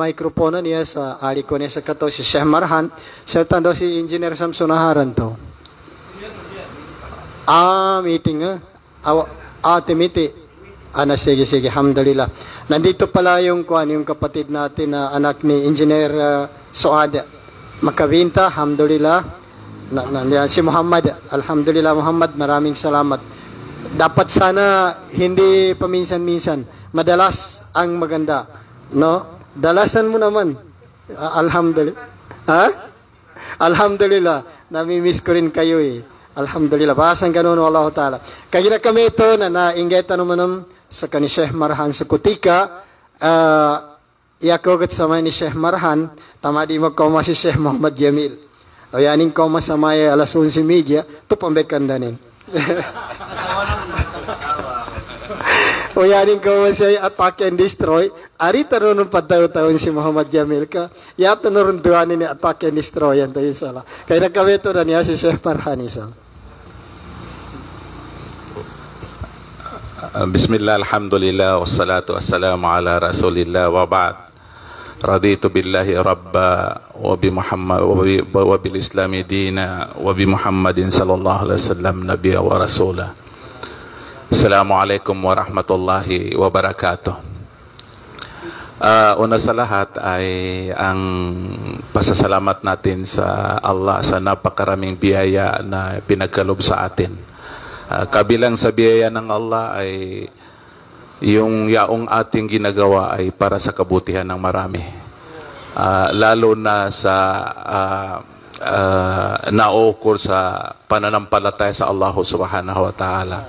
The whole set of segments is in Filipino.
microphone niya sa ali ko niya sa kato si Syekh Marhan sa tando si Engineer Samsonaharan to ah meeting ah awa ah timiti ah sige sige alhamdulillah nandito pala yung kuan yung kapatid natin na anak ni Engineer uh, ah, Suada Makawinta alhamdulillah na, si Muhammad alhamdulillah Muhammad maraming salamat dapat sana hindi paminsan-minsan madalas ang maganda no Dalasan mo naman. Ah, Alhamdulillah. Ha? Alhamdulillah. Nami-miss ko rin kayo eh. Alhamdulillah. Basang ganun Allah Ta'ala. Kaya na kami ito na naingetan naman sa kani Sheikh Marhan sa Kutika. Uh, ah, Yakogat sama ni Sheikh Marhan. Tama di magkauma si Sheikh Muhammad Jamil. O yanin kauma sa may alas 11 media. Ito pambekan danin. Oh ya ni kau masih at pakai and destroy. Ari tanurun pada tahun si Muhammad Jamil ka. Ya tanurun dua ni at and destroy yang tadi salah. Kena kau itu dan ya si Syekh Marhani salah. بسم الله الحمد لله والصلاة والسلام على رسول الله وبعد رضيت بالله ربا وبمحمد وبالإسلام دينا وبمحمد صلى الله sallam Nabiya wa ورسولا Assalamualaikum warahmatullahi wabarakatuh. Uh, ah, una sa lahat ay ang pasasalamat natin sa Allah sa napakaraming biyaya na pinagkalob sa atin. Uh, kabilang sa biyaya ng Allah ay yung yaong ating ginagawa ay para sa kabutihan ng marami. Uh, lalo na sa uh, uh, naokor sa pananampalataya sa Allah subhanahu wa ta'ala.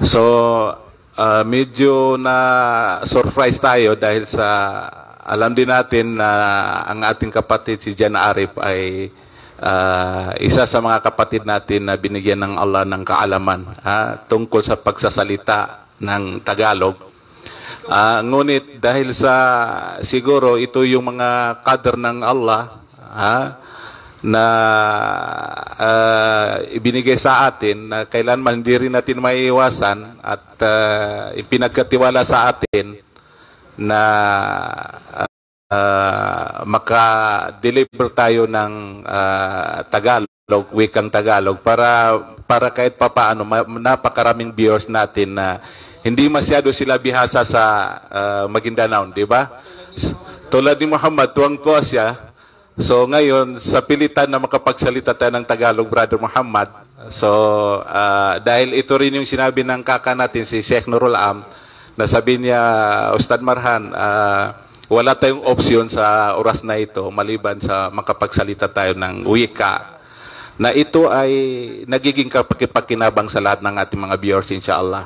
So, uh, medyo na surprise tayo dahil sa alam din natin na ang ating kapatid si Jan Arif ay uh, isa sa mga kapatid natin na binigyan ng Allah ng kaalaman ha, tungkol sa pagsasalita ng Tagalog. Uh, ngunit dahil sa siguro ito yung mga kader ng Allah, ha, na uh, ibinigay sa atin na kailanman hindi rin natin maiiwasan at uh, ipinagkatiwala sa atin na uh, maka-deliver tayo ng uh, Tagalog, wikang Tagalog para para kahit papaano napakaraming viewers natin na hindi masyado sila bihasa sa uh, Maguindanao, di ba? Tulad ni Muhammad, tuwang-tuwa siya So ngayon, sa pilitan na makapagsalita tayo ng Tagalog, Brother Muhammad, so uh, dahil ito rin yung sinabi ng kaka natin, si Sheikh Nurul Am, na sabi niya, Ustad Marhan, uh, wala tayong opsyon sa oras na ito maliban sa makapagsalita tayo ng wika na ito ay nagiging kapakipakinabang sa lahat ng ating mga viewers, inshallah.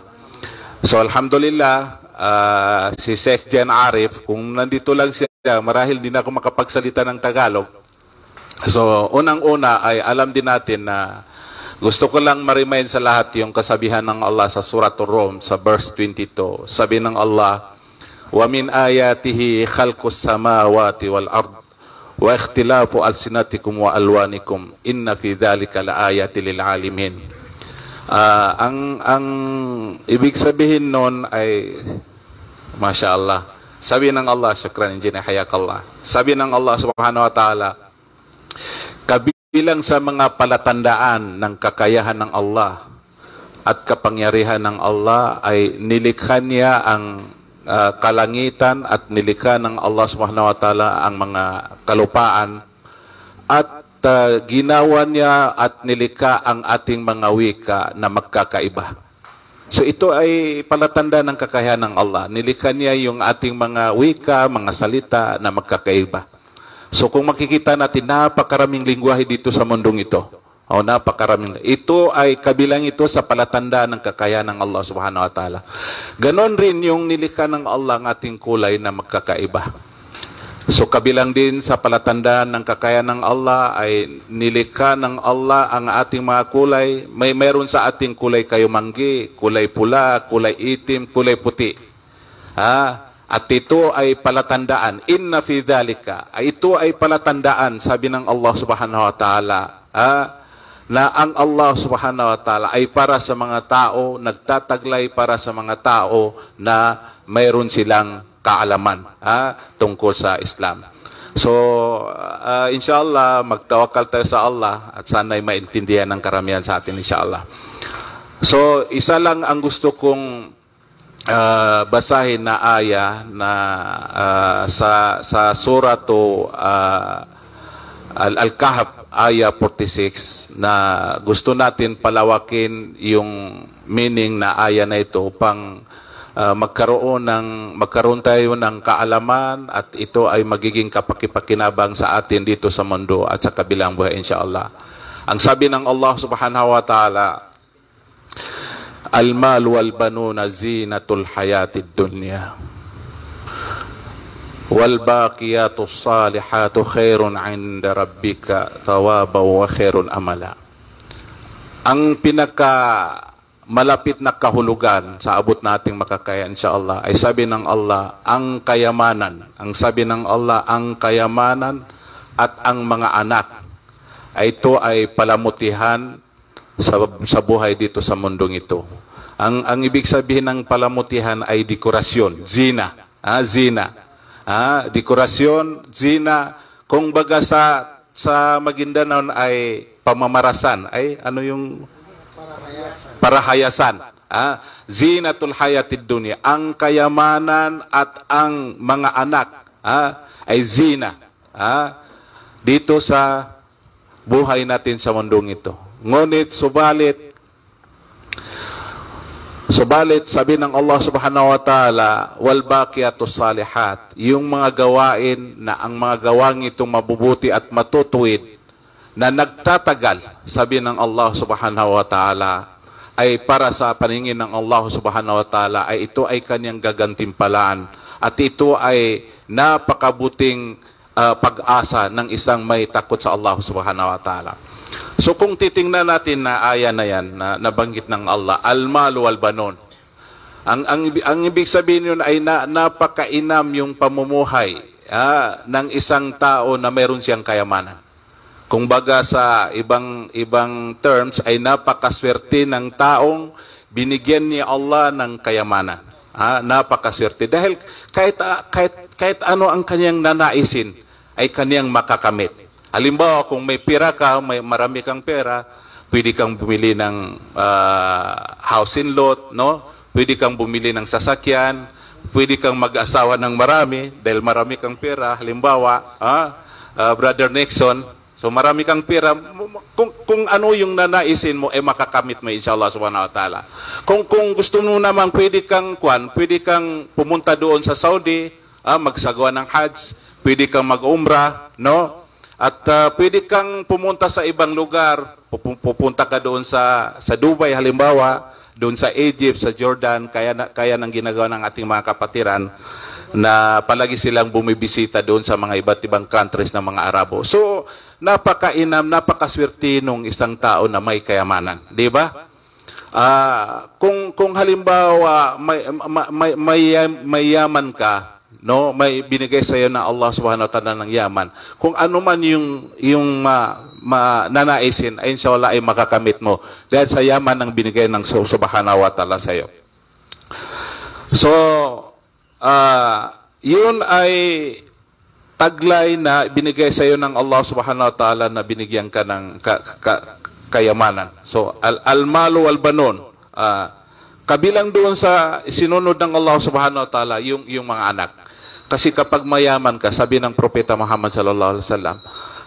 So, alhamdulillah, uh, si Sek Arif, kung nandito lang siya, marahil din ako makapagsalita ng Tagalog. So, unang-una ay alam din natin na gusto ko lang ma-remind sa lahat yung kasabihan ng Allah sa Surah Rum sa verse 22. Sabi ng Allah, وَمِنْ آيَاتِهِ خَلْقُ السَّمَاوَاتِ وَالْأَرْضِ وَاخْتِلَافُ أَلْسِنَتِكُمْ وَأَلْوَانِكُمْ إِنَّ فِي ذَلِكَ لَآيَاتِ لِلْعَالِمِينَ Uh, ang ang ibig sabihin noon ay Masya Allah. Sabi ng Allah, syukran engineer, hayakallah. Sabi ng Allah subhanahu wa ta'ala, kabilang sa mga palatandaan ng kakayahan ng Allah at kapangyarihan ng Allah ay nilikha niya ang uh, kalangitan at nilikha ng Allah subhanahu wa ta'ala ang mga kalupaan at uh, ginawa niya at nilika ang ating mga wika na magkakaiba. So ito ay palatanda ng kakayahan ng Allah. Nilika niya yung ating mga wika, mga salita na magkakaiba. So kung makikita natin, napakaraming lingwahe dito sa mundong ito. O oh, napakaraming. Ito ay kabilang ito sa palatanda ng kakayahan ng Allah subhanahu wa ta'ala. Ganon rin yung nilika ng Allah ng ating kulay na magkakaiba. So kabilang din sa palatandaan ng kakayahan ng Allah ay nilikha ng Allah ang ating mga kulay. May meron sa ating kulay kayo manggi, kulay pula, kulay itim, kulay puti. Ha? At ito ay palatandaan. Inna fi dhalika. Ito ay palatandaan, sabi ng Allah subhanahu wa ta'ala. Ha? Na ang Allah subhanahu wa ta'ala ay para sa mga tao, nagtataglay para sa mga tao na mayroon silang kaalaman ha, tungkol sa Islam. So, uh, inshallah, magtawakal tayo sa Allah at sana'y maintindihan ng karamihan sa atin, inshallah. So, isa lang ang gusto kong uh, basahin na aya na uh, sa, sa suratu uh, Al-Kahf, aya 46, na gusto natin palawakin yung meaning na aya na ito upang Ah, magkaroon ng magkaroon tayo ng kaalaman at ito ay magiging kapakipakinabang sa atin dito sa mundo at sa kabilang buhay insyaallah. Ang sabi ng Allah Subhanahu wa taala, Al-mal wal banuna zinatul hayatid dunya. Wal baqiyatus salihatu khairun 'inda rabbika thawaban wa khairun amala. Ang pinaka malapit na kahulugan sa abot nating makakaya inshallah ay sabi ng Allah ang kayamanan ang sabi ng Allah ang kayamanan at ang mga anak ay ito ay palamutihan sa, sa buhay dito sa mundong ito ang ang ibig sabihin ng palamutihan ay dekorasyon zina ah zina ah dekorasyon zina kung baga sa sa Maguindanao ay pamamarasan ay ano yung para hayasan. Ah, zinatul hayatid dunya. Ang kayamanan at ang mga anak ah, ay zina. Ah, dito sa buhay natin sa mundong ito. Ngunit subalit Subalit sabi ng Allah Subhanahu wa Ta'ala, wal baqiyatus salihat, yung mga gawain na ang mga gawang itong mabubuti at matutuwid na nagtatagal, sabi ng Allah subhanahu wa ta'ala, ay para sa paningin ng Allah subhanahu wa ta'ala, ay ito ay kanyang gagantimpalaan. At ito ay napakabuting uh, pag-asa ng isang may takot sa Allah subhanahu wa ta'ala. So kung titingnan natin na aya na yan, na nabanggit ng Allah, al-malu al-banon. Ang, ang, ang ibig sabihin yun ay na, napakainam yung pamumuhay ah, ng isang tao na meron siyang kayamanan. Kung baga sa ibang ibang terms ay napakaswerte ng taong binigyan ni Allah ng kayamanan. Ah, napakaswerte dahil kahit ah, kahit kahit ano ang kaniyang nanaisin ay kaniyang makakamit. Halimbawa kung may pera ka, may marami kang pera, pwede kang bumili ng uh, housing lot, no? Pwede kang bumili ng sasakyan, pwede kang mag-asawa ng marami dahil marami kang pera. Halimbawa, ah, uh, Brother Nixon, So marami kang pera, kung, kung ano yung nanaisin mo, eh makakamit mo inshallah subhanahu wa ta'ala. Kung, kung gusto mo naman, pwede kang kwan, pwede kang pumunta doon sa Saudi, ah, magsagawa ng hajj, pwede kang mag-umrah, no? At uh, pwede kang pumunta sa ibang lugar, pupunta ka doon sa, sa Dubai halimbawa, doon sa Egypt, sa Jordan, kaya, na, kaya nang ginagawa ng ating mga kapatiran na palagi silang bumibisita doon sa mga iba't ibang countries ng mga Arabo. So, napakainam, napakaswerte nung isang tao na may kayamanan, di ba? Uh, kung kung halimbawa may may may, may yaman ka, no, may binigay sa iyo na Allah Subhanahu wa taala ng yaman. Kung ano man yung yung uh, ma, nanaisin, ay inshallah ay makakamit mo dahil sa yaman ng binigay ng Subhanahu wa taala sa iyo. So, uh, yun ay taglay na binigay sa iyo ng Allah subhanahu wa ta'ala na binigyan ka ng ka, ka, kayamanan. So, al-almalo al banun Uh, ah, kabilang doon sa sinunod ng Allah subhanahu wa ta'ala, yung, yung mga anak. Kasi kapag mayaman ka, sabi ng Propeta Muhammad sallallahu alaihi wasallam,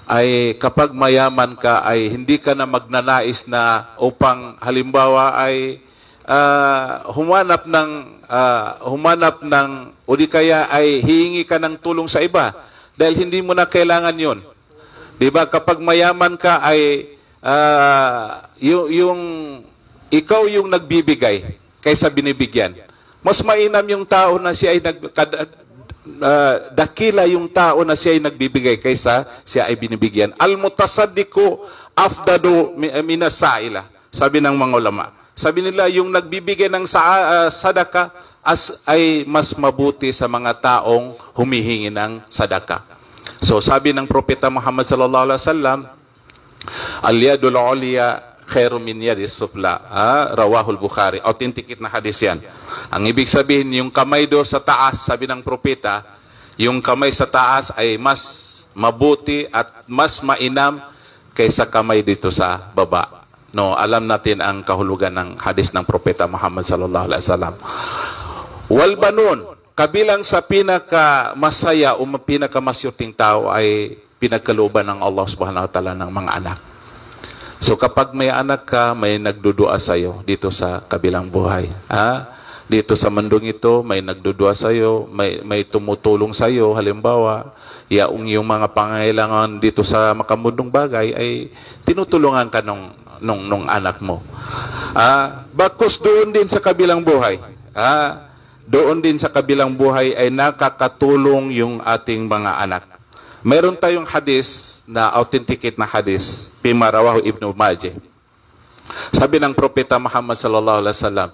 ay kapag mayaman ka ay hindi ka na magnanais na upang halimbawa ay uh, humanap ng uh, humanap ng o di kaya ay hihingi ka ng tulong sa iba dahil hindi mo na kailangan yun. Di ba? Kapag mayaman ka ay uh, ah, yung, yung ikaw yung nagbibigay kaysa binibigyan. Mas mainam yung tao na siya ay nag, uh, dakila yung tao na siya ay nagbibigay kaysa siya ay binibigyan. Al-mutasaddiqu afdadu ah, minasaila, sabi ng mga ulama. Sabi nila, yung nagbibigay ng sa, uh, sadaka, as ay mas mabuti sa mga taong humihingi ng sadaka. So sabi ng propeta Muhammad sallallahu alaihi wasallam, al-yadul 'ulya khairu min yadis sufla. Ah, rawahul Bukhari. Authentic na hadis yan. Ang ibig sabihin, yung kamay do sa taas, sabi ng propeta, yung kamay sa taas ay mas mabuti at mas mainam kaysa kamay dito sa baba. No, alam natin ang kahulugan ng hadis ng propeta Muhammad sallallahu alaihi wasallam. Wal kabilang sa pinakamasaya o pinakamasyorting tao ay pinagkalooban ng Allah subhanahu wa ta'ala ng mga anak. So kapag may anak ka, may nagdudua sa iyo dito sa kabilang buhay. Ha? Dito sa mundong ito, may nagdudua sa iyo, may, may tumutulong sa iyo. Halimbawa, yaong iyong mga pangailangan dito sa makamundong bagay ay tinutulungan ka nung, nung, nung anak mo. Ah, bakos doon din sa kabilang buhay. Ah, doon din sa kabilang buhay ay nakakatulong yung ating mga anak. Meron tayong hadis na authenticate na hadis, Pimarawahu Ibn Majah. Sabi ng Propeta Muhammad sallallahu alaihi wasallam,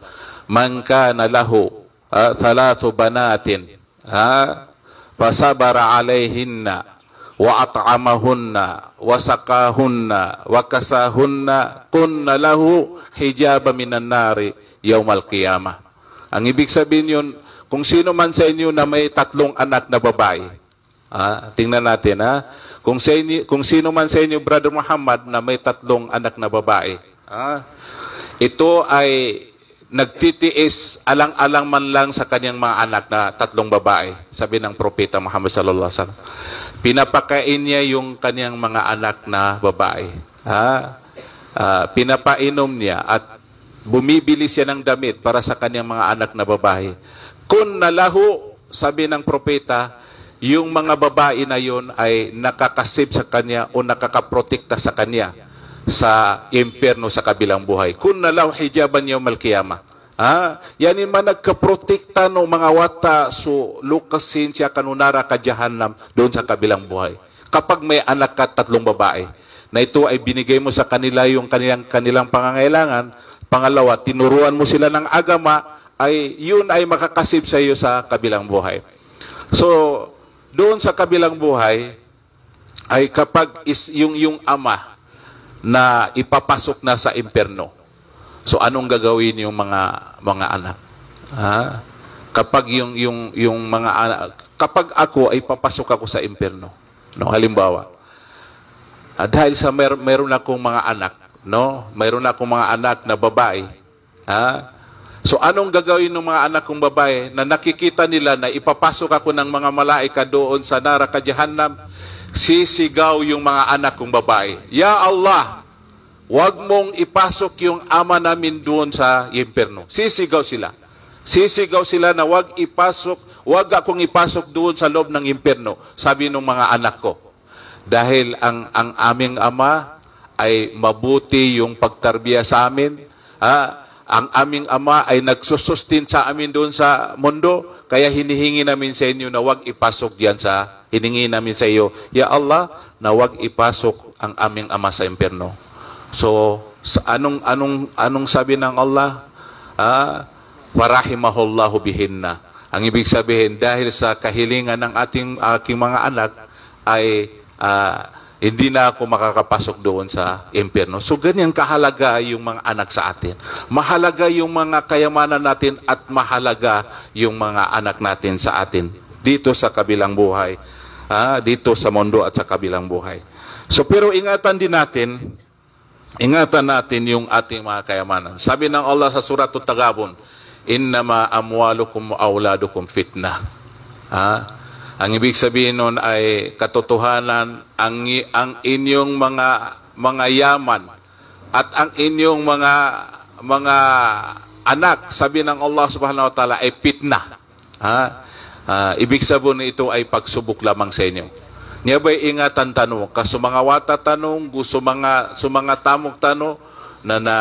"Man kana lahu uh, thalathu banatin, ha? Fasabara alaihinna wa at'amahunna wa saqahunna wa kasahunna kunna lahu hijaba minan nari yaumal qiyamah." Ang ibig sabihin yun, kung sino man sa inyo na may tatlong anak na babae, ah, tingnan natin ha, ah, kung, sa inyo, kung sino man sa inyo, Brother Muhammad, na may tatlong anak na babae, ah, ito ay nagtitiis alang-alang man lang sa kanyang mga anak na tatlong babae, sabi ng propeta Muhammad sallallahu alaihi wasallam. Pinapakain niya yung kanyang mga anak na babae. Ha? Uh, ah, pinapainom niya at Bumibili siya ng damit para sa kanyang mga anak na babae. Kun nalaho, sabi ng propeta, yung mga babae na yon ay nakakasib sa kanya o nakakaprotekta sa kanya sa impyerno sa kabilang buhay. Kun nalaw hijaban niyo malkiyama. Ha? Yanin man nagkaprotekta no mga wata so lukasin siya kanunara ka jahannam doon sa kabilang buhay. Kapag may anak ka tatlong babae na ito ay binigay mo sa kanila yung kanilang, kanilang pangangailangan, Pangalawa, tinuruan mo sila ng agama, ay yun ay makakasib sa iyo sa kabilang buhay. So, doon sa kabilang buhay, ay kapag is yung yung ama na ipapasok na sa impyerno. So anong gagawin yung mga mga anak? Ha? Kapag yung yung yung mga anak, kapag ako ay papasok ako sa impyerno. No, halimbawa. Ah, dahil sa mer meron akong mga anak No? Mayroon akong mga anak na babae. Ha? So anong gagawin ng mga anak kong babae na nakikita nila na ipapasok ako ng mga malaika doon sa naraka jahannam? Sisigaw yung mga anak kong babae. Ya Allah, wag mong ipasok yung ama namin doon sa impyerno. Sisigaw sila. Sisigaw sila na wag ipasok, wag akong ipasok doon sa loob ng impyerno, sabi ng mga anak ko. Dahil ang ang aming ama ay mabuti yung pagtarbiya sa amin. Ha? Ang aming ama ay nagsusustin sa amin doon sa mundo, kaya hinihingi namin sa inyo na wag ipasok diyan sa, hiningi namin sa iyo, Ya Allah, na wag ipasok ang aming ama sa impyerno. So, sa anong anong anong sabi ng Allah? Ah, warahimahullahu bihinna. Ang ibig sabihin dahil sa kahilingan ng ating aking mga anak ay ah, hindi na ako makakapasok doon sa impyerno. So ganyan kahalaga yung mga anak sa atin. Mahalaga yung mga kayamanan natin at mahalaga yung mga anak natin sa atin dito sa kabilang buhay. Ah, dito sa mundo at sa kabilang buhay. So pero ingatan din natin, ingatan natin yung ating mga kayamanan. Sabi ng Allah sa surat Tagabun, ma amwalukum auladukum fitna. Ah, ang ibig sabihin nun ay katotohanan ang, ang inyong mga mga yaman at ang inyong mga mga anak, sabi ng Allah subhanahu wa ta'ala, ay fitna. Ha? Uh, ibig sabihin ito ay pagsubok lamang sa inyo. Niya ba'y ingatan tanong, kaso mga wata tanong, gusto mga, sumanga tamok tanong, na na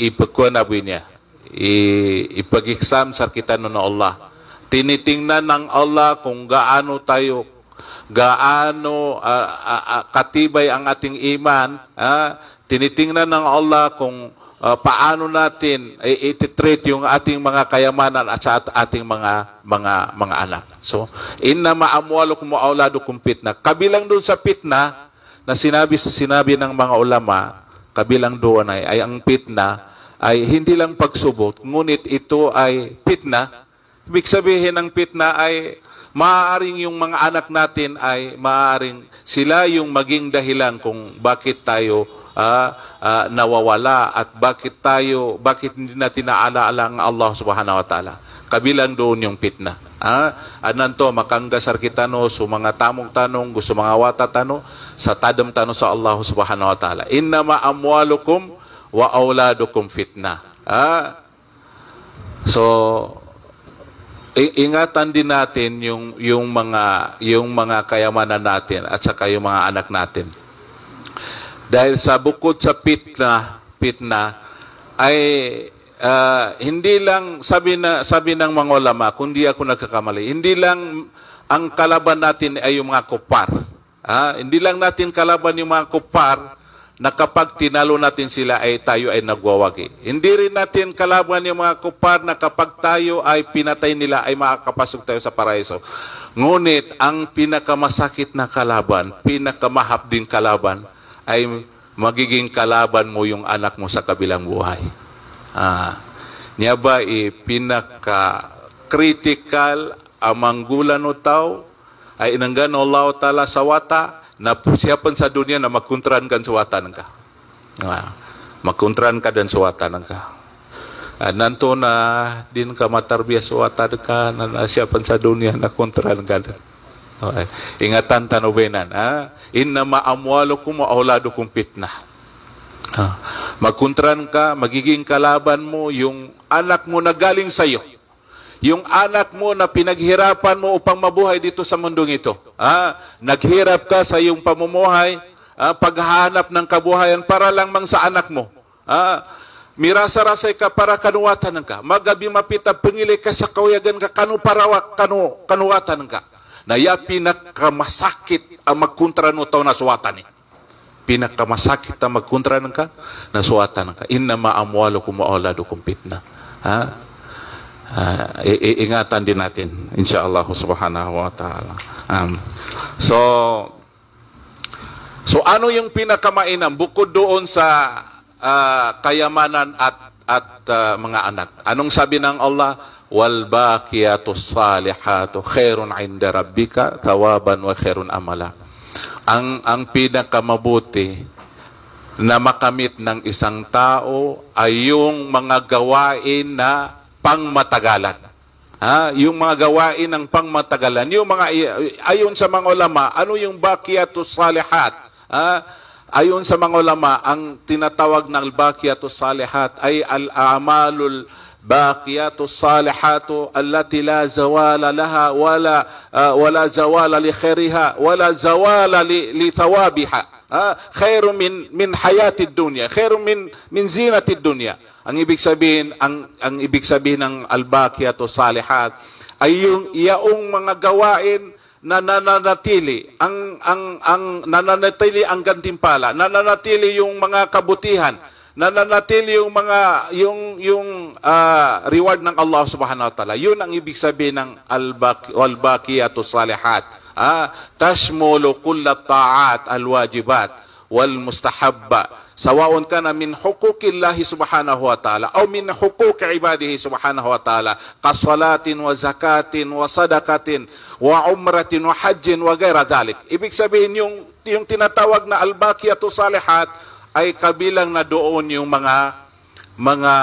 ipagkuhan na niya. Ipag-exam sa kita no Allah tinitingnan ng Allah kung gaano tayo gaano uh, uh, uh, katibay ang ating iman, uh, tinitingnan ng Allah kung uh, paano natin i-treat yung ating mga kayamanan at sa ating mga mga mga anak. So, inna ma'amwalukum wa auladukum fitna. Kabilang doon sa fitna na sinabi sa sinabi ng mga ulama, kabilang doon ay, ay ang fitna ay hindi lang pagsubok, ngunit ito ay fitna Ibig sabihin ng fitna ay maaaring yung mga anak natin ay maaaring sila yung maging dahilan kung bakit tayo uh, uh, nawawala at bakit tayo bakit hindi natin naalaala ang Allah Subhanahu wa taala. Kabilang doon yung fitna. Ah, Anan to, makangga sarkitano, so mga tamong tanong, gusto mga wata tano, sa tadam tano sa Allah subhanahu wa ta'ala. Inna ma'amwalukum wa auladukum fitna. Ah. So, ingatan din natin yung yung mga yung mga kayamanan natin at saka yung mga anak natin. Dahil sa bukod sa pitna, pitna ay uh, hindi lang sabi na sabi ng mga ulama, kundi ako nagkakamali. Hindi lang ang kalaban natin ay yung mga kupar. Ah, hindi lang natin kalaban yung mga kupar, na kapag tinalo natin sila ay tayo ay nagwawagi. Hindi rin natin kalaban yung mga kupar na kapag tayo ay pinatay nila ay makakapasok tayo sa paraiso. Ngunit ang pinakamasakit na kalaban, pinakamahap din kalaban, ay magiging kalaban mo yung anak mo sa kabilang buhay. Ah, niya ba eh, pinaka-critical amang gulano tao ay inanggano Allah Ta'ala sa wata na siapa sa dunia na makuntran kan suwatan ka. Nah, ah. makuntran ka dan suwatan ka. Ah, nanto na din ka matarbiya suwatan ka na nasiapan sa dunia na kuntran ka. Okay. Ah, ingatan tanubenan. Ha? Ah. Inna ma'amwalukum wa auladukum fitnah. Ha? Makuntran ka, magiging kalaban mo yung anak mo na galing sa iyo yung anak mo na pinaghirapan mo upang mabuhay dito sa mundong ito. Ah, naghirap ka sa iyong pamumuhay, ah, paghahanap ng kabuhayan para lang mang sa anak mo. Ah, mirasa-rasay ka para kanuwatan ka. Magabi mapita pengilay ka sa kawayagan ka kanu parawak kanu kanuwatan ka. Naya pinakamasakit ang magkontra no tao na suwatan ni. Eh. Pinakamasakit ang magkontra ka na suwatan ka. Inna ma'amwalukum wa auladukum fitna. Ha? uh, ah, iingatan din natin insyaallah subhanahu wa ta'ala um, so so ano yung pinakamainam bukod doon sa uh, kayamanan at at uh, mga anak anong sabi ng Allah wal baqiyatus salihatu khairun 'inda rabbika thawaban wa khairun amala ang ang pinakamabuti na makamit ng isang tao ay yung mga gawain na pangmatagalan. Ha? Yung mga gawain ng pangmatagalan. Yung mga, ayon sa mga ulama, ano yung bakiyatus salihat? Ha? Ayon sa mga ulama, ang tinatawag ng bakiyatus salihat ay al-amalul باقيات الصالحات التي لا زوال لها ولا ولا زوال لخيرها ولا li thawabiha. Ah, khairu min min hayatid dunya, khairu min min zinatid dunya. Ang ibig sabihin, ang ang ibig sabihin ng al to salihat ay yung iyaong mga gawain na nananatili ang ang ang nananatili ang gantimpala, nananatili yung mga kabutihan, nananatili yung mga yung yung uh, reward ng Allah Subhanahu wa taala. Yun ang ibig sabihin ng al-baqiyatu salihat ah, tashmulu kulla ta'at al-wajibat wal mustahabba sawaon kana min hukukillahi subhanahu wa ta'ala aw min hukuk ibadihi subhanahu wa ta'ala kasalatin wa zakatin wa sadakatin wa umratin wa hajjin wa gaira dalik. Ibig sabihin yung, yung tinatawag na al-bakiyatu salihat ay kabilang na doon yung mga mga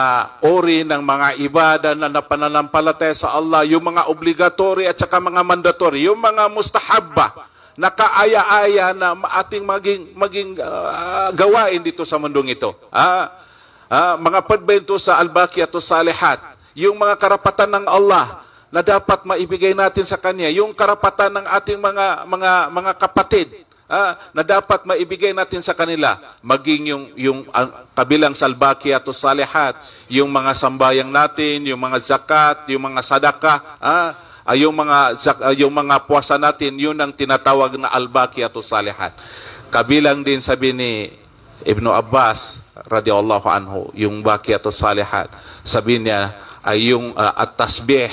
ori ng mga ibada na napananampalataya sa Allah, yung mga obligatory at saka mga mandatory, yung mga mustahabba na kaaya-aya na ating maging, maging uh, gawain dito sa mundong ito. Ah, ah, mga pagbento sa albaki at salihat, yung mga karapatan ng Allah na dapat maibigay natin sa Kanya, yung karapatan ng ating mga, mga, mga kapatid, ah, na dapat maibigay natin sa kanila, maging yung, yung ang, kabilang salbaki at salihat, yung mga sambayang natin, yung mga zakat, yung mga sadaka, ah, ay ah, yung mga zak, ah, yung mga puwasa natin, yun ang tinatawag na albaki at salihat. Kabilang din sabi ni Ibn Abbas radhiyallahu anhu, yung baki at salihat, sabi niya ay yung uh, at tasbih,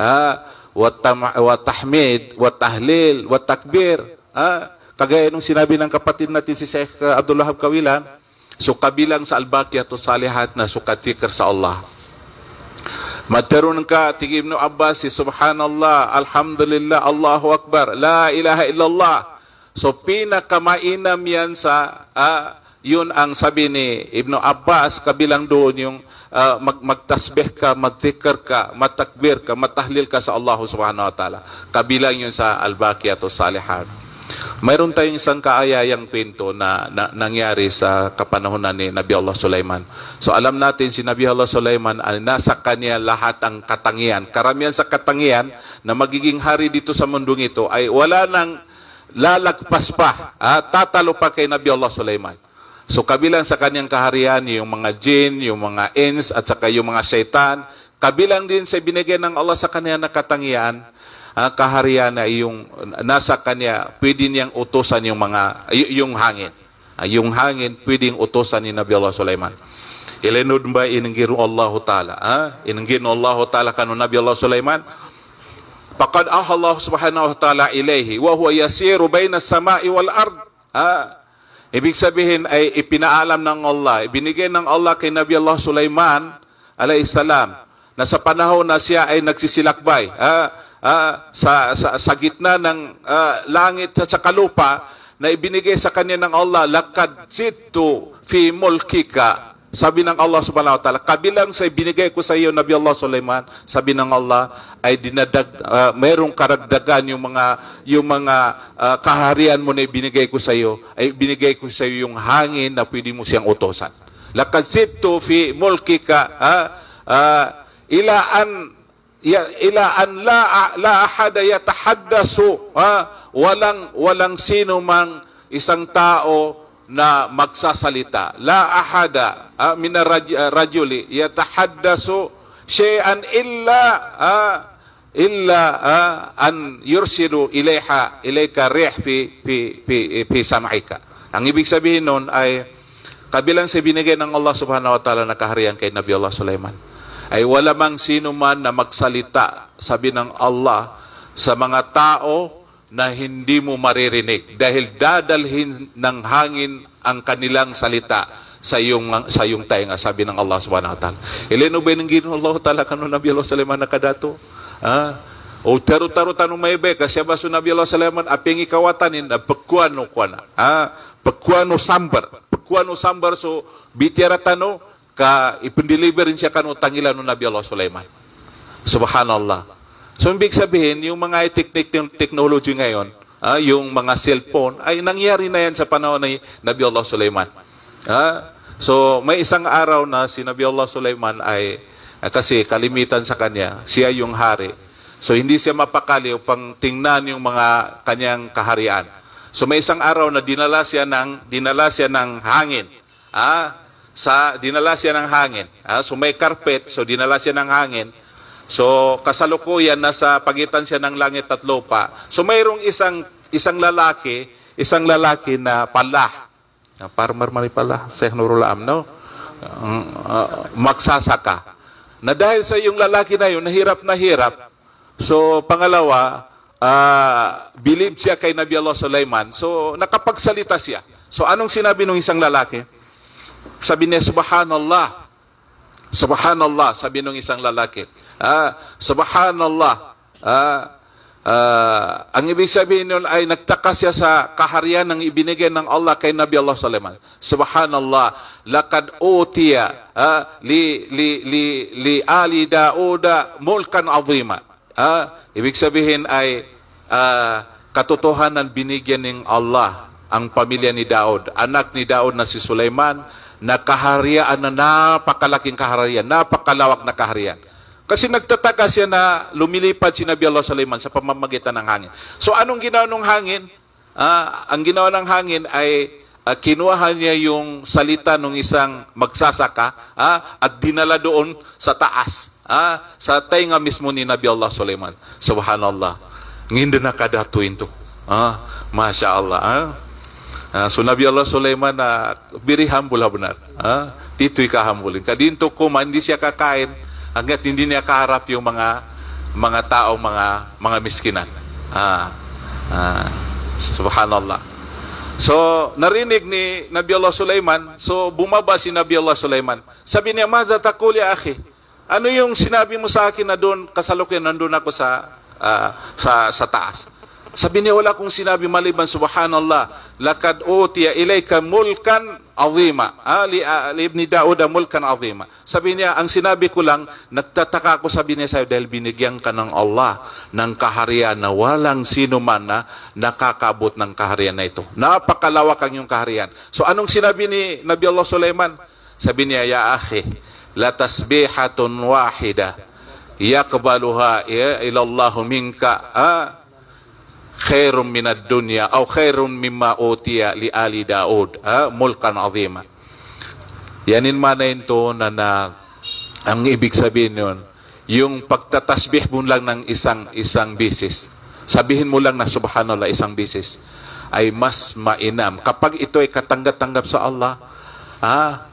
ah, ah wa tahmid, wa tahlil, wa takbir, ah, Kagaya nung sinabi ng kapatid natin si Sheikh uh, Abdullah Kawilan, so kabilang sa albakya to sa lahat na sukatikar sa Allah. Magkaroon ka, tigib no Abbas, Subhanallah, Alhamdulillah, Allahu Akbar, La ilaha illallah. So pinakamainam yan sa, uh, yun ang sabi ni Ibn Abbas, kabilang doon yung uh, mag magtasbih ka, magzikr ka, matakbir ka, matahlil ka sa Allah Subhanahu wa Ta'ala. Kabilang yun sa albakya to salihan. Mayroon tayong isang kaayayang pinto na, na nangyari sa kapanahonan ni Nabi Allah Sulaiman. So alam natin si Nabi Allah Sulaiman ay nasa kanya lahat ang katangian. Karamihan sa katangian na magiging hari dito sa mundong ito ay wala nang lalagpas pa, ah, tatalo pa kay Nabi Allah Sulaiman. So kabilang sa kanyang kaharian, yung mga jin, yung mga ins, at saka yung mga syaitan, kabilang din sa binigay ng Allah sa kanya na katangian, uh, kaharian na iyong nasa kanya, pwede niyang utusan yung mga yung hangin. Ah, yung hangin pwedeng utusan ni Nabi Allah Sulaiman. Ilinod ba inanggiro Allah Ta'ala? Ha? Ah, inanggiro Allah Ta'ala kanu Nabi Allah Sulaiman? Faqad ah Allah Subhanahu Wa Ta'ala ilayhi wa huwa yasiru bayna samai wal ard. Ha? Ah, ibig sabihin ay ipinaalam ng Allah, ibinigay ng Allah kay Nabi Allah Sulaiman alayhi salam na sa panahon na siya ay nagsisilakbay. Ha? uh, sa, sa, sa gitna ng uh, langit at sa kalupa na ibinigay sa kanya ng Allah, lakad situ fi mulkika. Sabi ng Allah subhanahu wa ta'ala, kabilang sa ibinigay ko sa iyo, Nabi Allah Sulaiman, sabi ng Allah, ay dinadag, uh, mayroong karagdagan yung mga, yung mga uh, kaharian mo na ibinigay ko sa iyo, ay ibinigay ko sa iyo yung hangin na pwede mo siyang utosan. Lakad situ fi mulkika, uh, uh, ila an ya ila an la, la ahada yatahaddasu ha? walang walang sino mang isang tao na magsasalita la ahada ha? min eh, rajuli yatahaddasu shay'an illa ha? illa ha? an yursilu ilayha ilayka rih fi fi fi, fi sam'ika ang ibig sabihin noon ay kabilang sa binigay ng Allah Subhanahu wa taala na kaharian kay Nabi Allah Sulaiman ay wala mang sino man na magsalita, sabi ng Allah, sa mga tao na hindi mo maririnig dahil dadalhin ng hangin ang kanilang salita sa iyong sa iyong tainga sabi ng Allah subhanahu wa taala ileno ba ng Ginoo Allah taala kanu Nabi Allah sallallahu alaihi kadato ah o taro taro tanu may be kasi basu Nabi Allah sallallahu alaihi ikawatanin pekuan no kuana Ha? pekuan no sambar pekuan no sambar so bitira tanu ka ipindeliver siya kanu tangilan ng Nabi Allah Sulaiman. Subhanallah. So ibig sabihin, yung mga technique technology ngayon, ah, yung mga cellphone, ay nangyari na yan sa panahon ni Nabi Allah Sulaiman. Ah, so may isang araw na si Nabi Allah Sulaiman ay ah, kasi kalimitan sa kanya, siya yung hari. So hindi siya mapakali upang tingnan yung mga kanyang kaharian. So may isang araw na dinala siya ng dinala siya ng hangin. Ah, sa dinala siya ng hangin. Ah, so may carpet, so dinala siya ng hangin. So kasalukuyan nasa pagitan siya ng langit at lupa. So mayroong isang isang lalaki, isang lalaki na pala. Ah, na farmer mali pala, Sheikh Nurul Am, no? Uh, uh, magsasaka. Na dahil sa yung lalaki na yun, nahirap na hirap. So pangalawa, uh, believe siya kay Nabi Allah Sulaiman. So nakapagsalita siya. So anong sinabi ng isang lalaki? Sabi niya, Subhanallah. Subhanallah, sabi nung isang lalaki. Ah, Subhanallah. Ah, Uh, ang ibig sabihin nun ay nagtaka siya sa kaharian ng ibinigay ng Allah kay Nabi Allah Sulaiman. Subhanallah, lakad utiya ah, li, li, li, li ali dauda mulkan azima. Ah, ibig sabihin ay ah, katotohanan binigyan ng Allah ang pamilya ni Daud, Anak ni Daud na si Sulaiman, nakaharian na napakalaking kaharian, napakalawak na kaharian. Kasi nagtataka siya na lumilipad si Nabi Allah Sulaiman sa pamamagitan ng hangin. So anong ginawa ng hangin? Uh, ang ginawa ng hangin ay uh, kinuha niya yung salita ng isang magsasaka uh, at dinala doon sa taas, uh, sa tainga mismo ni Nabi Allah Sulaiman. Subhanallah. Nginda na kadatuin to. Ah, Masya Allah. Ah. Uh, so Nabi Allah Sulaiman na uh, biri humble benar. Uh, ah, tito'y kahambulin. Kadinto kuma, hindi siya kakain hanggat hindi niya kaharap yung mga mga tao, mga mga miskinan. Ah, ah, subhanallah. So, narinig ni Nabi Allah Sulaiman, so bumaba si Nabi Allah Sulaiman. Sabi niya, Mada takuli akhi, ano yung sinabi mo sa akin na doon, kasalukin, nandun ako sa, uh, sa, sa taas. Sabi niya, wala akong sinabi maliban, subhanallah, lakad utiya ilayka mulkan azima. Ali, ah, ali ah, ibn Daud ah, mulkan azima. Sabi niya, ang sinabi ko lang, nagtataka ako sabi niya sa'yo dahil binigyan ka ng Allah ng kaharian na walang sino man na nakakabot ng kaharian na ito. Napakalawak ang iyong kaharian. So anong sinabi ni Nabi Allah Sulaiman? Sabi niya, ya akhi, la tasbihatun wahida yakbaluha ilallahu minka. Ah, khairun minad dunya aw khairun mimma utiya li ali Daud ha mulkan azima yanin manayin to na, na ang ibig sabihin nun yung pagtatasbih mo lang ng isang isang bisis sabihin mo lang na subhanallah isang bisis ay mas mainam kapag ito ay katanggap-tanggap sa Allah ha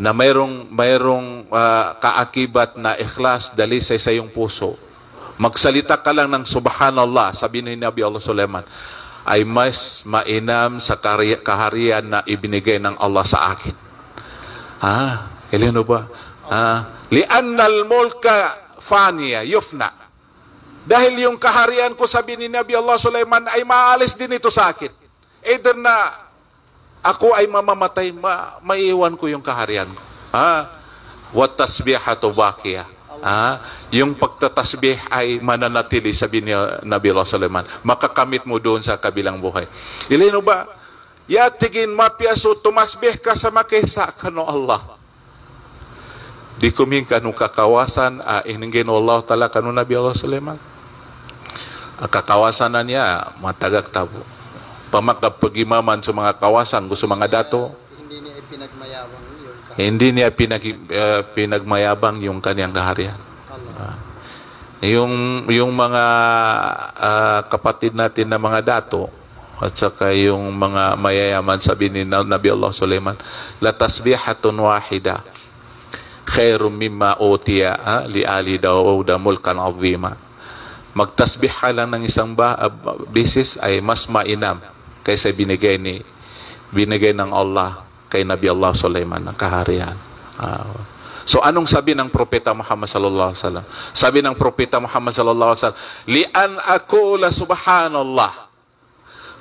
na mayroong mayroong uh, kaakibat na ikhlas dalisay sa iyong puso Magsalita ka lang ng subhanallah, sabi ni Nabi Allah Suleiman, ay mas mainam sa kaharian na ibinigay ng Allah sa akin. Ah, Eleno ba? Ah, li'annal mulka faniya, yufna. Dahil yung kaharian ko, sabi ni Nabi Allah Sulaiman, ay maalis din ito sa akin. Either na ako ay mamamatay, ma maiiwan ko yung kaharian ko. Ha? Ah, Wat tasbihatu bakiya ah, yung pagtatasbih ay mananatili, sabi ni ah, Nabi Allah Sulaiman. Makakamit mo doon sa kabilang buhay. Ilino ba? Ya tigin mapiaso tumasbih ka sa makisa kano Allah. Di kuming kanu kakawasan, ah, iningin Allah tala kanu Nabi Allah Sulaiman. Ang ah, kakawasan na niya, matagak tabo. Pamakapag pagimaman sa mga kawasan, gusto mga dato. Hindi niya ipinagmayawan hindi niya pinag, uh, ah, pinagmayabang yung kanyang kaharian. Uh, yung, yung mga uh, kapatid natin na mga dato, at saka yung mga mayayaman, sabi ni Nabi Allah Suleiman, la tasbihatun wahida khairu mimma utiya ha? li ali dawuda mulkan azima. Magtasbih ka lang ng isang ba, uh, bisis ay mas mainam kaysa binigay ni binigay ng Allah kay Nabi Allah Sulaiman ng kaharian. Uh, so anong sabi ng propeta Muhammad sallallahu alaihi wasallam? Sabi ng propeta Muhammad sallallahu alaihi wasallam, "Lian aku la subhanallah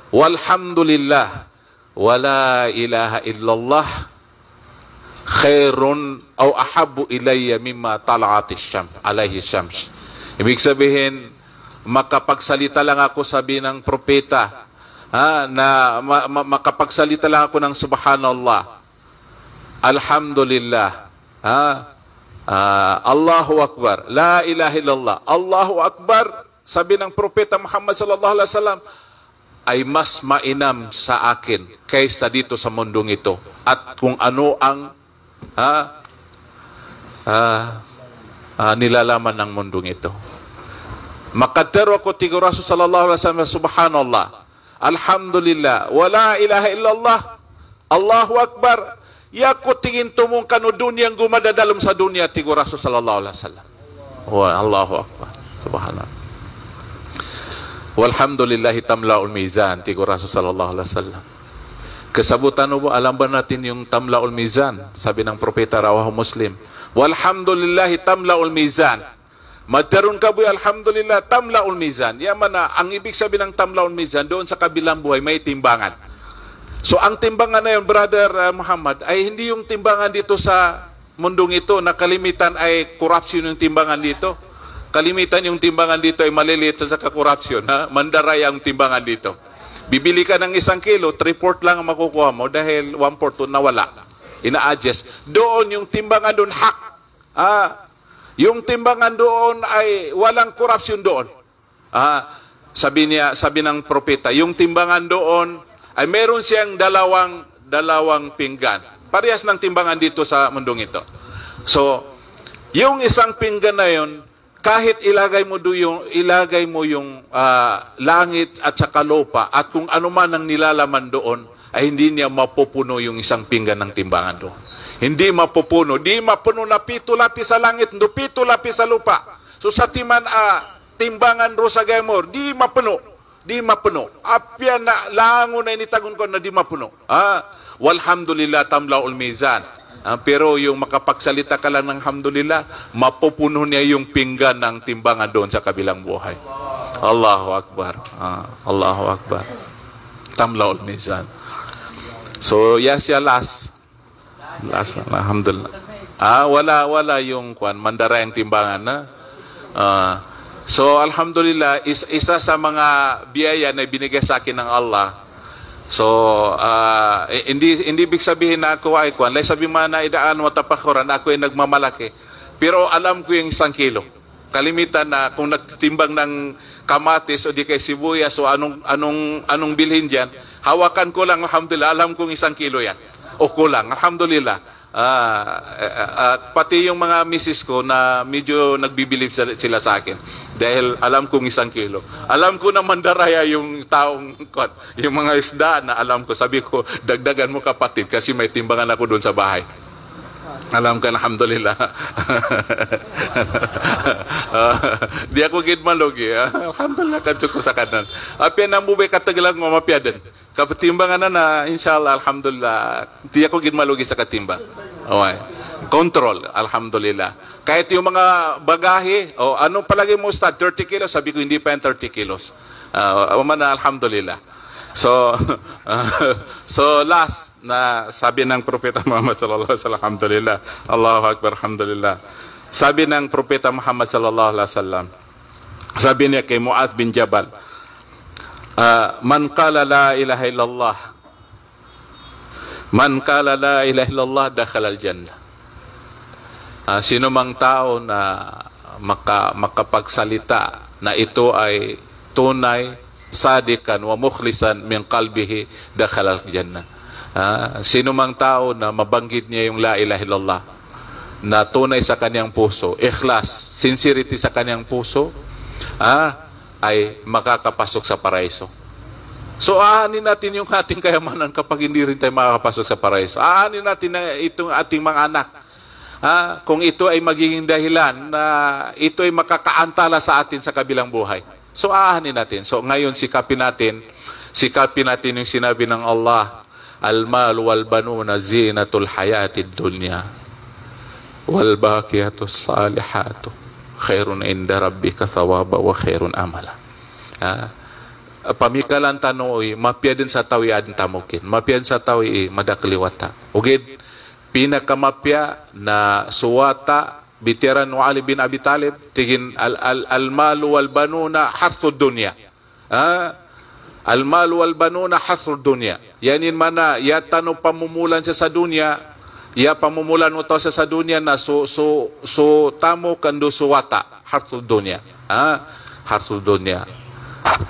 walhamdulillah wala ilaha illallah khairun aw ahabbu ilayya mimma tala'atish syam alaihi syams." Ibig sabihin, makapagsalita lang ako sabi ng propeta ha, na ma- ma- makapagsalita lang ako ng subhanallah. Alhamdulillah. Ha? Uh, Allahu Akbar. La ilaha illallah. Allahu Akbar. Sabi ng Propeta Muhammad sallallahu alaihi wasallam, ay mas mainam sa akin kaysa dito sa mundong ito. At kung ano ang ha, uh, uh, nilalaman ng mundong ito. Makadero ko tiguraso sallallahu alaihi wasallam subhanallah. Alhamdulillah. Wa la ilaha illallah. Allahu Akbar. Ya ku tingin tumungkan dunia yang gumada dalam sedunia tigo Rasul sallallahu alaihi wasallam. Wa Allahu Akbar. Subhanallah. Walhamdulillah tamlaul mizan tigo Rasul sallallahu alaihi wasallam. Kesabutan ubo alam banatin yung tamlaul mizan sabi ng propeta rawahu Muslim. Walhamdulillah tamlaul mizan. Magkaroon ka buhay, alhamdulillah, tamlaul mizan. Yaman na, ang ibig sabihin ng tamlaul mizan, doon sa kabilang buhay, may timbangan. So ang timbangan na yun, Brother uh, Muhammad, ay hindi yung timbangan dito sa mundong ito na kalimitan ay corruption yung timbangan dito. Kalimitan yung timbangan dito ay maliliit sa kakorupsyon. Ha? Mandaray ang timbangan dito. Bibili ka ng isang kilo, 3 port lang ang makukuha mo dahil 1 port nawala. Ina-adjust. Doon yung timbangan doon, hak. Ah, yung timbangan doon ay walang korupsyon doon. Ah, sabi niya, sabi ng propeta, yung timbangan doon ay meron siyang dalawang dalawang pinggan. Parehas ng timbangan dito sa mundong ito. So, yung isang pinggan na yon, kahit ilagay mo do yung ilagay mo yung uh, langit at saka lupa at kung ano man ang nilalaman doon ay hindi niya mapupuno yung isang pinggan ng timbangan doon hindi mapupuno. Di mapuno na pito lapi sa langit, do pito lapi sa lupa. So sa timan, uh, timbangan ro sa gamor, di mapuno. Di mapuno. Apya na lango na initagon ko na di mapuno. Ah, walhamdulillah tamlaul mizan. Ah, pero yung makapagsalita ka lang ng hamdulillah, mapupuno niya yung pinggan ng timbangan doon sa kabilang buhay. Allahu Akbar. Ah, Allahu Akbar. Tamlaul mizan. So, yes, yeah, last. Last, alhamdulillah. Ah, wala, wala yung kwan, mandara yung timbangan na. Uh, so, alhamdulillah, is, isa sa mga biyaya na binigay sa akin ng Allah, So, uh, hindi, hindi big sabihin na ako ay kwan. Lai sabi man na idaan mo tapakuran, ako ay nagmamalaki. Pero alam ko yung isang kilo. Kalimitan na kung nagtimbang ng kamatis o di kay sibuyas o anong, anong, anong bilhin dyan, hawakan ko lang, alhamdulillah, alam kong isang kilo yan o kulang. Alhamdulillah. Uh, at pati yung mga misis ko na medyo nagbibilib sila sa akin dahil alam kong isang kilo. Alam ko na mandaraya yung taong yung mga isda na alam ko. Sabi ko, dagdagan mo kapatid kasi may timbangan ako doon sa bahay. Alam ka, alhamdulillah. uh, di ako gid malugi. Ah, alhamdulillah kadto ko sa kanan. Apian ang bubay katagalan mo mapiadan. Kapatimbang ana na inshallah alhamdulillah. Hindi ako ginmalugi sa katimba. Okay. Control, alhamdulillah. Kahit yung mga bagahe, o oh, ano palagi mo start 30 kilos, sabi ko hindi pa yan 30 kilos. Uh, ah, man alhamdulillah. So, uh, so last na sabi ng Propeta Muhammad sallallahu alaihi wasallam, alhamdulillah. Allahu akbar, alhamdulillah. Sabi ng Propeta Muhammad sallallahu alaihi wasallam, sabi niya kay Muaz bin Jabal, uh, man qala la ilaha illallah man qala la ilaha illallah dakhala al-jannah uh, sino mang tao na maka, makapagsalita na ito ay tunay sadikan wa mukhlisan min qalbihi dakhala al-jannah uh, sino mang tao na mabanggit niya yung la ilaha illallah na tunay sa kanyang puso ikhlas sincerity sa kanyang puso ah uh, ay makakapasok sa paraiso. So aanin natin yung ating kayamanan kapag hindi rin tayo makakapasok sa paraiso. Aanin natin na itong ating mga anak. Ha? Kung ito ay magiging dahilan na ito ay makakaantala sa atin sa kabilang buhay. So aanin natin. So ngayon sikapin natin, sikapin natin yung sinabi ng Allah, Al-mal wal banuna zinatul hayatid dunya wal baqiyatus salihatu khairun inda rabbika thawaba wa khairun amala. Ah, pamikalan tanoy, eh, mapiadin sa tawian tamukin. Mapiadin sa tawi eh, madakliwata. Ugid, pinakamapya na suwata bitiran wa Ali bin Abi Talib tigin al al, al malu wal banuna hathu dunya ah al mal wal banuna hathu dunya yanin mana yatano pamumulan siya sa dunya Ya pamumulan utawa sa, sa dunia na su su su tamo kandu su wata hartu dunia ha hartu dunia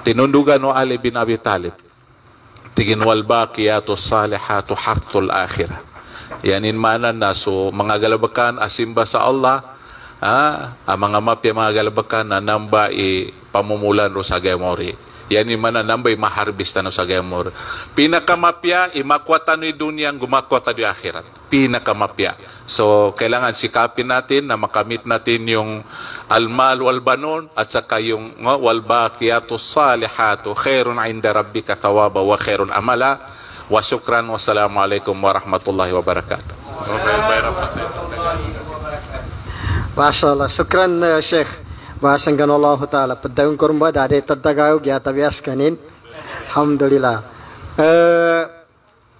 tinunduga no ali bin abi talib tigin wal baqiyatu salihatu hartu al akhirah yani mana na su mga galabakan asimba sa allah ha ang mga mapya mga galabakan na namba i pamumulan ro sa gemori Yan man nambay maharbis tano sa gamor. Pinakamapya, imakwatan ni dunya, gumakwatan ni akhirat. Pinakamapya. So, kailangan sikapin natin na makamit natin yung almal wal banon at saka yung wal bakiyatu salihatu khairun inda rabbika tawaba wa khairun amala. Wa syukran wa salamu alaikum wa rahmatullahi wa barakatuh. Okay, Syukran, uh, Syekh. Wasangkan Allah Taala. Pedang kurma dari tertegau kita biasakanin. Alhamdulillah.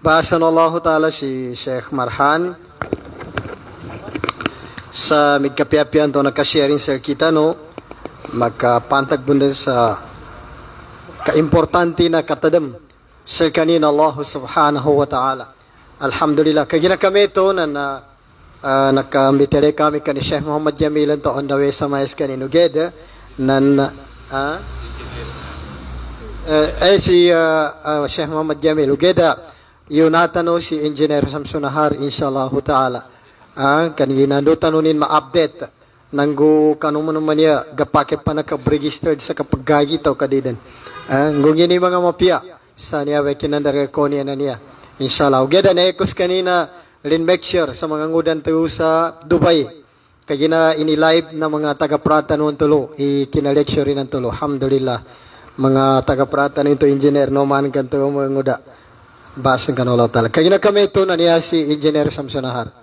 Wasangkan eh, Allah Taala si Sheikh Marhan. Sa mika pia pia antona kasiarin sa kita no maka pantag bunda sa ka importante na katadam sa kanin Allah Subhanahu wa Taala. Alhamdulillah. Kaya kami to na, na ನಕ್ಕ ಅಂಬಿತೆರೆ ಕಾಮಿಕನ ಶೇಹ್ ಮೊಹಮ್ಮದ್ ಜಮೀಲ್ ಅಂತ ಒಂದವೇ ಸಮಯಸ್ಕೆ ನೀನು ಗೇದ ನನ್ನ ಐಸಿ ಶೇಹ್ ಮೊಹಮ್ಮದ್ ಜಮೀಲ್ ಉಗೇದ ಇವು ನಾತನು ಸಿ ಇಂಜಿನಿಯರ್ ಶಂಸುನ ಹಾರ್ ಇನ್ಶಾಲ ಹುತ ಆಲ ಕನಿ ನಾನು ತನು ನಿನ್ನ ಅಪ್ಡೇತ್ ನಂಗೂ ಕನುಮನು ಮನೆಯ ಗಪ್ಪ ಕೆಪ್ಪನ ಕಬ್ರಿಗಿ ಸ್ಥಳಿಸಕ ಪಗ್ಗಾಗಿ ತೌ ಕದಿದನ್ ಗುಂಗಿ ನಿಮಗ ಮಪ್ಪಿಯ ಸಾನಿಯ ವೆಕಿನಂದರ ಕೋನಿಯ ನನಿಯ ಇನ್ಶಾಲ ಉಗೇದ ನೇ ಕುಸ್ಕ ನೀನ rin make sure sa mga ngudan tayo sa Dubai. Kaya na inilive na mga taga-prata noon tulo. Ikinalecture rin ang tulo. Alhamdulillah. Mga taga-prata nito engineer no man to mga nguda. Basang kanulaw talaga. Kaya na kami ito na niya si Engineer Samsonahar.